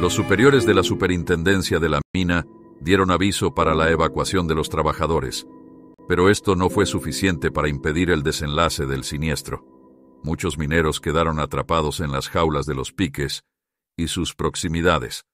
Los superiores de la superintendencia de la mina dieron aviso para la evacuación de los trabajadores, pero esto no fue suficiente para impedir el desenlace del siniestro. Muchos mineros quedaron atrapados en las jaulas de los piques y sus proximidades,